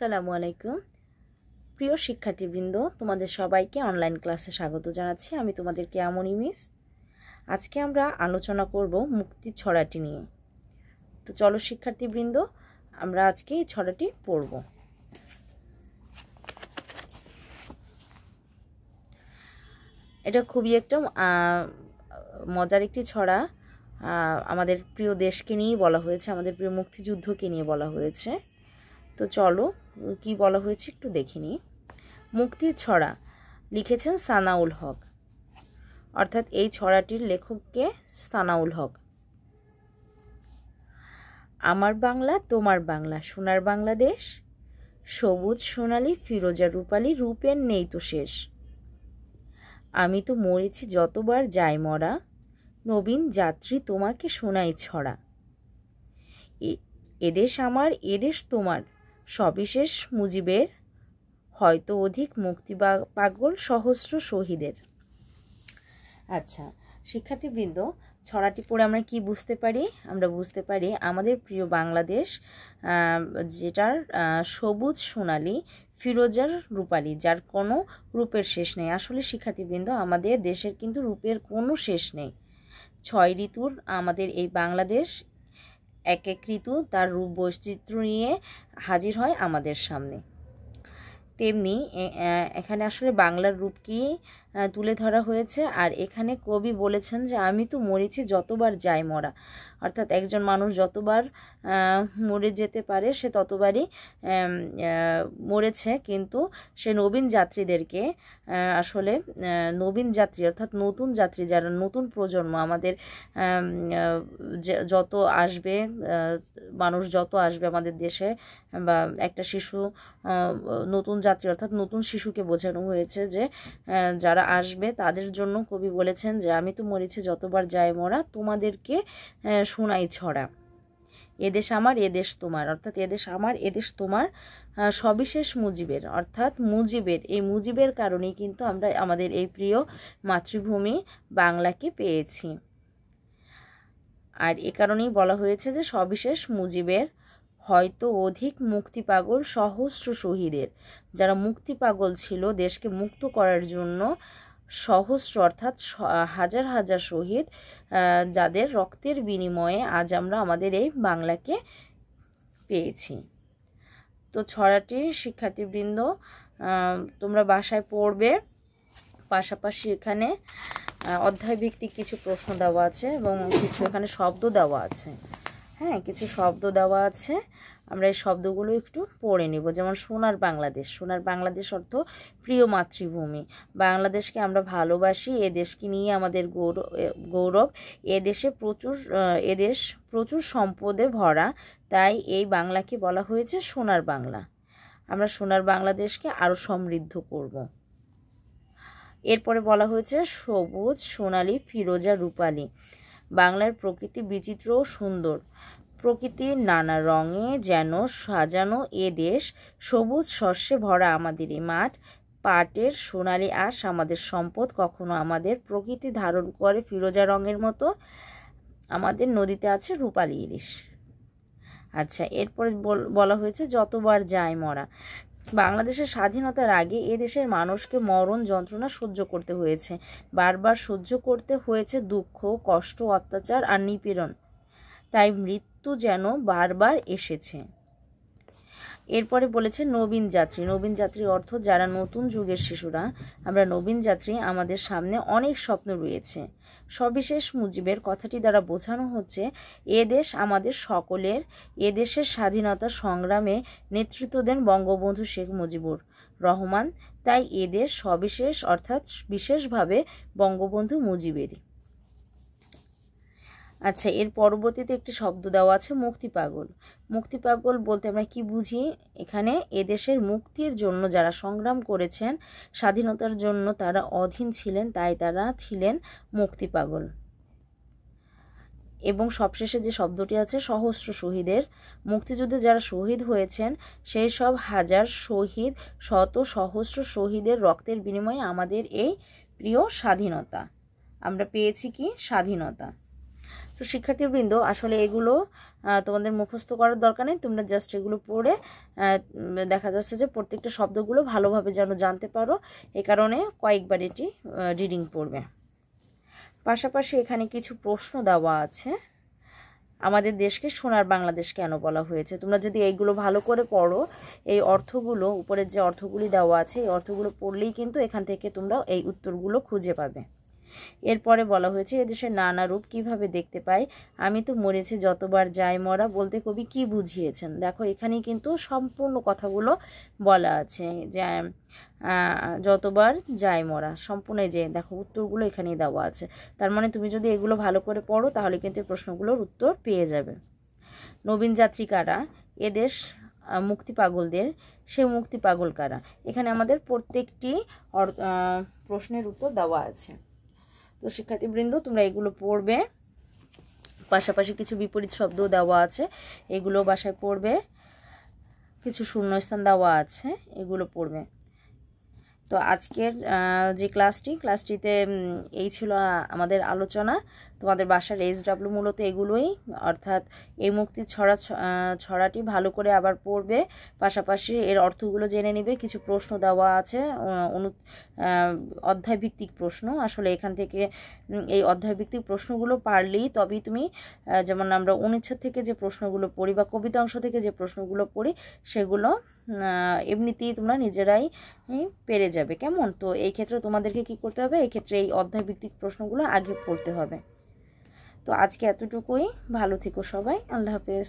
আসসালামু আলাইকুম প্রিয় শিক্ষার্থীবৃন্দ তোমাদের সবাইকে অনলাইন ক্লাসে স্বাগত জানাচ্ছি আমি তোমাদেরকে এমনই মিস আজকে আমরা আলোচনা করব মুক্তির ছড়াটি নিয়ে তো চলো শিক্ষার্থীবৃন্দ আমরা আজকে এই ছড়াটি পড়ব এটা খুবই একটা মজার একটি ছড়া আমাদের প্রিয় দেশকে নিয়েই বলা হয়েছে আমাদের প্রিয় মুক্তিযুদ্ধকে নিয়ে বলা হয়েছে তো চলো কি বলা হয়েছে একটু দেখিনি মুক্তির ছড়া লিখেছেন সানাউল হক অর্থাৎ এই ছড়াটির লেখককে সানাউল হক আমার বাংলা তোমার বাংলা সোনার বাংলাদেশ সবুজ সোনালি ফিরোজা রূপালি রূপের নেই তো শেষ আমি তো মরেছি যতবার যাই মরা নবীন যাত্রী তোমাকে শোনাই ছড়া এদেশ আমার এদেশ তোমার সবিশেষ মুজিবের হয়তো অধিক মুক্তি পাগল সহস্র শহীদের আচ্ছা শিক্ষার্থীবৃন্দ ছড়াটি পড়ে আমরা কি বুঝতে পারি আমরা বুঝতে পারি আমাদের প্রিয় বাংলাদেশ যেটার সবুজ সোনালি ফিরোজার রূপালী যার কোনো রূপের শেষ নেই আসলে শিক্ষার্থীবৃন্দ আমাদের দেশের কিন্তু রূপের কোনো শেষ নেই ছয় ঋতুর আমাদের এই বাংলাদেশ এক এক ঋতু তার রূপ বৈচিত্র্য নিয়ে হাজির হয় আমাদের সামনে তেমনি এখানে আসলে বাংলার রূপকেই তুলে ধরা হয়েছে আর এখানে কবি বলেছেন যে আমি তো মরেছি যতবার যাই মরা অর্থাৎ একজন মানুষ যতবার মরে যেতে পারে সে ততবারই মরেছে কিন্তু সে নবীন যাত্রীদেরকে আসলে নবীন যাত্রী অর্থাৎ নতুন যাত্রী যারা নতুন প্রজন্ম আমাদের যত আসবে মানুষ যত আসবে আমাদের দেশে বা একটা শিশু নতুন যাত্রী অর্থাৎ নতুন শিশুকে বোঝানো হয়েছে যে যারা আসবে তাদের জন্য কবি বলেছেন যে আমি তো মরেছি যতবার যায় মরা তোমাদেরকে সোনাই ছড়া এদেশ আমার এদেশ তোমার অর্থাৎ এদেশ আমার এদেশ তোমার সবিশেষ মুজিবের অর্থাৎ মুজিবের এই মুজিবের কারণেই কিন্তু আমরা আমাদের এই প্রিয় মাতৃভূমি বাংলাকে পেয়েছি আর এ কারণেই বলা হয়েছে যে সবিশেষ মুজিবের হয়তো অধিক মুক্তি পাগল সহস্র শহীদের যারা মুক্তি পাগল ছিল দেশকে মুক্ত করার জন্য সহস্র অর্থাৎ হাজার হাজার শহীদ যাদের রক্তের বিনিময়ে আজ আমরা আমাদের এই বাংলাকে পেয়েছি তো ছড়াটি শিক্ষার্থীবৃন্দ তোমরা বাসায় পড়বে পাশাপাশি এখানে অধ্যায় ভিত্তিক কিছু প্রশ্ন দেওয়া আছে এবং কিছু এখানে শব্দ দেওয়া আছে হ্যাঁ কিছু শব্দ দেওয়া আছে আমরা এই শব্দগুলো একটু পড়ে নিব যেমন সোনার বাংলাদেশ সোনার বাংলাদেশ অর্থ প্রিয় মাতৃভূমি বাংলাদেশকে আমরা ভালোবাসি এ দেশকে নিয়ে আমাদের গৌরব গৌরব এ দেশে প্রচুর এ দেশ প্রচুর সম্পদে ভরা তাই এই বাংলাকে বলা হয়েছে সোনার বাংলা আমরা সোনার বাংলাদেশকে আরও সমৃদ্ধ করব এরপরে বলা হয়েছে সবুজ সোনালি ফিরোজা রূপালী বাংলার প্রকৃতি বিচিত্র ও সুন্দর প্রকৃতির নানা রঙে যেন সাজানো এ দেশ সবুজ শস্যে ভরা আমাদের এই মাঠ পাটের সোনালি আশ আমাদের সম্পদ কখনো আমাদের প্রকৃতি ধারণ করে ফিরোজা রঙের মতো আমাদের নদীতে আছে রূপালি ইলিশ আচ্ছা এরপরে বলা হয়েছে যতবার যায় মরা বাংলাদেশের স্বাধীনতার আগে এদেশের মানুষকে মরণ যন্ত্রণা সহ্য করতে হয়েছে বারবার সহ্য করতে হয়েছে দুঃখ কষ্ট অত্যাচার আর নিপীড়ন তাই মৃত্যু যেন বারবার এসেছে এরপরে বলেছে নবীন যাত্রী নবীন যাত্রী অর্থ যারা নতুন যুগের শিশুরা আমরা নবীন যাত্রী আমাদের সামনে অনেক স্বপ্ন রয়েছে সবিশেষ মুজিবের কথাটি দ্বারা বোঝানো হচ্ছে এ দেশ আমাদের সকলের এ দেশের স্বাধীনতা সংগ্রামে নেতৃত্ব দেন বঙ্গবন্ধু শেখ মুজিবুর রহমান তাই এদের সবিশেষ অর্থাৎ বিশেষভাবে বঙ্গবন্ধু মুজিবেরই আচ্ছা এর পরবর্তীতে একটি শব্দ দেওয়া আছে মুক্তি পাগল মুক্তি পাগল বলতে আমরা কি বুঝি এখানে এদেশের মুক্তির জন্য যারা সংগ্রাম করেছেন স্বাধীনতার জন্য তারা অধীন ছিলেন তাই তারা ছিলেন মুক্তি পাগল এবং সবশেষে যে শব্দটি আছে সহস্র শহীদের মুক্তিযুদ্ধে যারা শহীদ হয়েছেন সেই সব হাজার শহীদ শত সহস্র শহীদের রক্তের বিনিময়ে আমাদের এই প্রিয় স্বাধীনতা আমরা পেয়েছি কি স্বাধীনতা তো শিক্ষার্থীবৃন্দ আসলে এগুলো তোমাদের মুখস্থ করার দরকার নেই তোমরা জাস্ট এগুলো পড়ে দেখা যাচ্ছে যে প্রত্যেকটা শব্দগুলো ভালোভাবে যেন জানতে পারো এ কারণে কয়েকবার এটি রিডিং পড়বে পাশাপাশি এখানে কিছু প্রশ্ন দেওয়া আছে আমাদের দেশকে সোনার বাংলাদেশ কেন বলা হয়েছে তোমরা যদি এইগুলো ভালো করে পড়ো এই অর্থগুলো উপরের যে অর্থগুলি দেওয়া আছে এই অর্থগুলো পড়লেই কিন্তু এখান থেকে তোমরা এই উত্তরগুলো খুঁজে পাবে এরপরে বলা হয়েছে এদেশের নানা রূপ কিভাবে দেখতে পাই আমি তো মরেছে যতবার যাই মরা বলতে কবি কি বুঝিয়েছেন দেখো এখানেই কিন্তু সম্পূর্ণ কথাগুলো বলা আছে যে যতবার যায় মরা সম্পূর্ণ যে দেখো উত্তরগুলো এখানেই দেওয়া আছে তার মানে তুমি যদি এগুলো ভালো করে পড়ো তাহলে কিন্তু এই প্রশ্নগুলোর উত্তর পেয়ে যাবে নবীন যাত্রী কারা এদেশ মুক্তি পাগলদের সে মুক্তি পাগল কারা এখানে আমাদের প্রত্যেকটি প্রশ্নের উত্তর দেওয়া আছে তো শিক্ষার্থীবৃন্দ তোমরা এগুলো পড়বে পাশাপাশি কিছু বিপরীত শব্দও দেওয়া আছে এগুলো বাসায় পড়বে কিছু শূন্যস্থান দেওয়া আছে এগুলো পড়বে তো আজকের যে ক্লাসটি ক্লাসটিতে এই ছিল আমাদের আলোচনা তোমাদের বাসার ডাব্লু মূলত এগুলোই অর্থাৎ এই মুক্তির ছড়া ছড়াটি ভালো করে আবার পড়বে পাশাপাশি এর অর্থগুলো জেনে নেবে কিছু প্রশ্ন দেওয়া আছে অনু অধ্যায়ভিত্তিক প্রশ্ন আসলে এখান থেকে এই অধ্যায়ভিত্তিক প্রশ্নগুলো পারলেই তবেই তুমি যেমন আমরা অনুচ্ছেদ থেকে যে প্রশ্নগুলো পড়ি বা কবিতা অংশ থেকে যে প্রশ্নগুলো পড়ি সেগুলো এমনিতেই তোমরা নিজেরাই পেরে যাবে কেমন তো এই ক্ষেত্রে তোমাদেরকে কি করতে হবে এই ক্ষেত্রে এই অধ্যায়ভিত্তিক প্রশ্নগুলো আগে পড়তে হবে তো আজকে এতটুকুই ভালো থেকো সবাই আল্লাহ হাফেজ